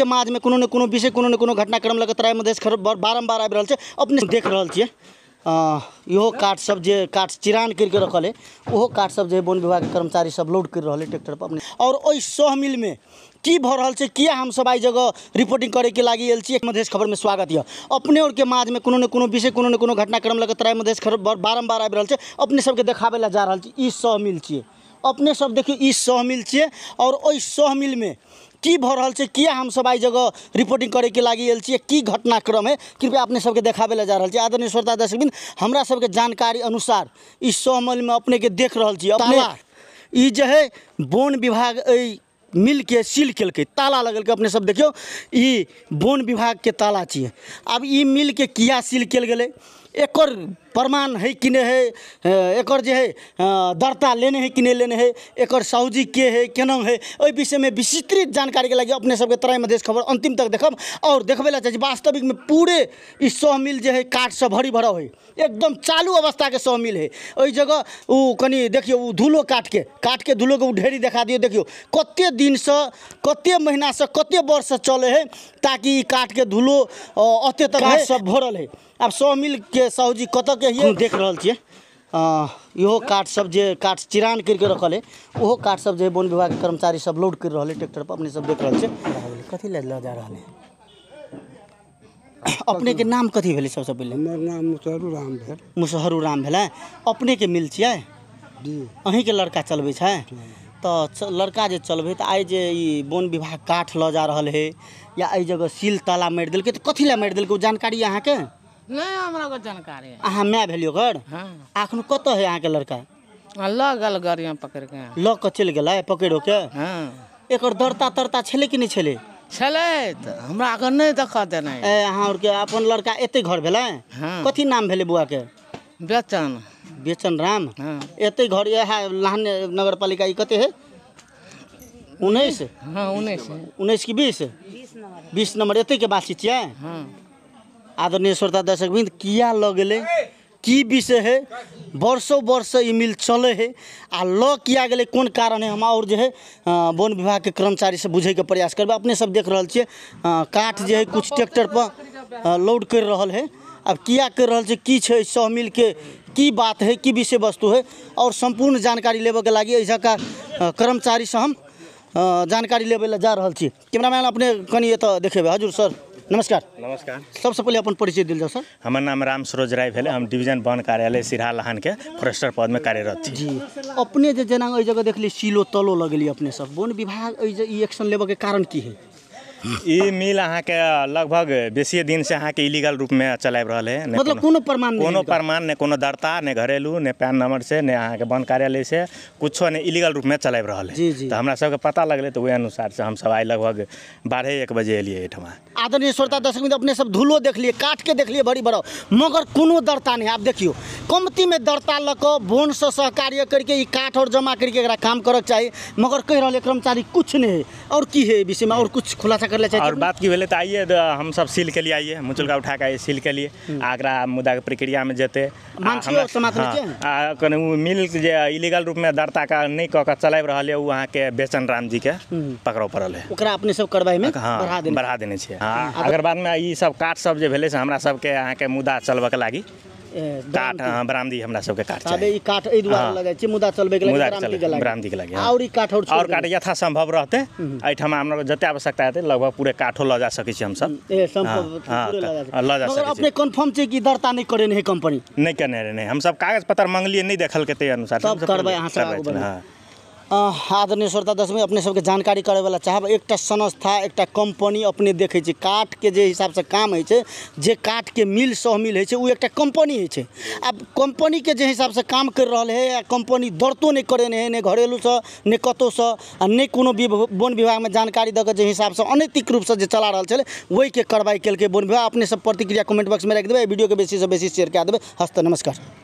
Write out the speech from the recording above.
समाजमे कोनो ने कोनो विषय कोनो ने कोनो घटनाक्रम लगातार देश बारम्बार आबि रहल छै अपने देख रहल है इहो काठ सब जे काठ चिरान करिके रखल है ओहो काठ सब जे वन के कर्मचारी सब लोड करि रहल अइ ट्रैक्टरपर अपने और ओहि सह मिलमे की भऽ रहल छै किया हमसभ आइ जगह रिपोर्टिंग करैके लागि आयल छी मधेश खबर में स्वागत है अपने आओरके माझमे कोनो ने कोनो विषय कोनो ने कोनो घटनाक्रम लगातार मधेश खबर बारम्बार आबि रहल छै अपने सबके देखाबै ला जा रहल छी ई सह मिल छियै अपने सब देखियौ ई सह मिल छियै आओर ओहि सह मिलमे की भ रहल छै किया हमसब आइ जगह रिपोर्टिंग करैके लागि आयल छियै की घटनाक्रम है कृपया अपने सबके देखाबै लए जा रहल छै आदरणीय श्रोता दर्शकबिन हमरा सबके जानकारी अनुसार ई सहमलमे अपनेके देख रहल छियै अपने ई जे है वन विभाग अइ मिलके सील केलकै ताला लगेलकै अपने सब देखियौ ई वन विभागके ताला छियै आब ई मिलके किया सील कयल गेलै एक प्रमाण है कि नहीं है एक जे है दर्ता लेने है कि नहीं लेने है एक साहूजी के है केना है ओहि विषय में विस्तृत जानकारी के लगे अपने सबके तराई मधेश खबर अंतिम तक देखब और देखे ला चाहिए वास्तविक में पूरे इस सौ मिल जो है काट से भरी भरा है एकदम चालू अवस्था के सौ मिल है अ जगह उ कनी देखियो उ धूलो काट के काट के धूलो के ढेरी देखा दियो देखियो कते दिन से कते महीना से कते वर्ष से चले है ताकि काट के धूलो अते तक भरल है अब सौ मिल के साहू जी कत के हम देख रहा छियै इो काठ सब जे काठ चिरान करके रखल है ओहो काठ सब जे वन विभाग के कर्मचारी सब लोड कर रहा है ट्रैक्टर पर अपने सब देख रहा है कथी ले लऽ जा रहा है अपने के नाम कथी भले सबसे पहले हमर नाम मुसहरू राम भेल मुसहरू राम भेलै अपने के मिल छे अहीं के लड़का चलबै छै तऽ लड़का जो चलबै तो आइ जे वन विभाग काठ ल जा रहा है या एहि जगह सील ताला मारि दिल्क तो कथी ला मारि दिल्क जानकारी अहाँ के नहीं हमरा को जानकारी है मैं भेलियो हाँ अखन कत है लड़का लगल पकड़ के चल पकड़ो के हाँ एक दरता तरता कि नहीं त हमरा नहीं देने ए और के अपन लड़का एते घर भेलै हाँ नाम बुआ के बेचन बेचन राम हाँ एते घर ये है लहन नगर पालिका कते है उन्नीस हाँ उन्नीस उन्नीस की बीस बीस नंबर एत के बात छियै हाँ आदरणीय श्रोता दर्शकबिंद किया लगले की विषय है वर्षों वर्ष ये मिल चले है आ ल किया गए कौन कारण है हम और जो है वन विभाग के कर्मचारी से बुझे के प्रयास करब अपने सब देख रहा छे काठ जो है कुछ ट्रैक्टर पर लोड कर रहा है अब किया कर रहा है कि सह मिल के की बात है कि विषय वस्तु है और संपूर्ण जानकारी लेवे के लगी ऐसा का कर्मचारी से हम जानकारी लेवे ला जा रहा कैमरामैन अपने कनी ये देखेबे हजूर सर नमस्कार नमस्कार सबसे पहिले अपन परिचय दिल जाओ सर हमारा नाम राम सरोज राय भले हम डिवीजन वन कार्यालय सिरहा के फॉरेस्टर में कार्यरत छी जी अपने जे जना एहि जगह देखली सिलो तलो लगली अपने सब वन विभाग एहि जे ई एक्शन कारण की है ई मिल अहाँके लगभग बेसी दिन से अहाँके इलीगल रूप में चलाबि रहल है मतलब कोनो प्रमाण कोनो प्रमाण ने कोनो दर्ता ने घरेलू ने पैन नंबर से ने अहाँके वन कार्यालय से कुछो ने इलीगल रूप में चलाबि रहल है तऽ हमरा सबके पता लगलै तऽ ओहि अनुसार से हमसब आइ लगभग बारह एक बजे एलियै एहिठमा आदरणीय श्रोता दर्शक मित्र अपने सब धूलो देखलियै काटके देखलियै भरी बड़ो मगर कोनो दर्ता नहि आब देखियौ कमतीमे दर्ता लऽ कऽ बोनसँ सहकार्य करिके ई काठ आओर जमा करिके एकरा काम करक चाही मगर कहि रहल कर्मचारी किछु नहि है आओर की है विषयमे आओर किछु खुलासा कर ले और बात की बोले तो आइए तो हम सब सील के लिए आइए मुचुलका उठा के आइए सील के लिए हम्म। आगरा मुद्दा के प्रक्रिया में जेते हाँ, मिल जो इलीगल रूप में दर्ता का नहीं कह चलाब रहा है वहाँ के बेचन राम जी के हम्म। पकड़ो पड़ल है अपने सब करवाई में हाँ, बढ़ा देने हम्म। हाँ, अगर बाद में सब काट सब जो भेले सबके अहाँ के मुद्दा चलब के लागी काट हाँ बरामदी हमरा सबके काट चाहिए अबे ई काट ई दुआ लगै छै मुदा चलबे के मुदा ब्रांडी के लगे और ई काठ और और काट यथा संभव रहते एठमा हमरा जते आवश्यकता हेतै लगभग पूरे काठो ल जा सकै छी हम सब हम्म, ए संभव हाँ, हाँ, ल जा सकै अपने कंफर्म छै कि दरता नहि करे नहि कंपनी नहि कने रे रहै हम सब कागज पत्र मंगलिए नहि देखल के ते अनुसार सब करबै अहाँ सब हां आदरणीय श्रोता दसवीं अपने सबके जानकारी करे करैवला चाहब एक संस्था एक कंपनी अपने देखै छी काठके जे से काम होइ छै जे काठके मिल सह मिल होइ छै ओ एकटा कंपनी होइ छै आब कंपनीके जे हिसाबसँ काम करि रहल हइ आ कंपनी दौड़तो नहीं करेने हइ से घरेलूसँ नहि से आ नहि कोनो वन में जानकारी दऽ कऽ जे अनैतिक रूप से चला रहल छलै ओहिके कार्रवाई केलकै वन विभाग अपने सब प्रतिक्रिया कमेंट बॉक्स बॉक्समे राखि देबै वीडियो के बेसी से शेयर कए देबै हस्त नमस्कार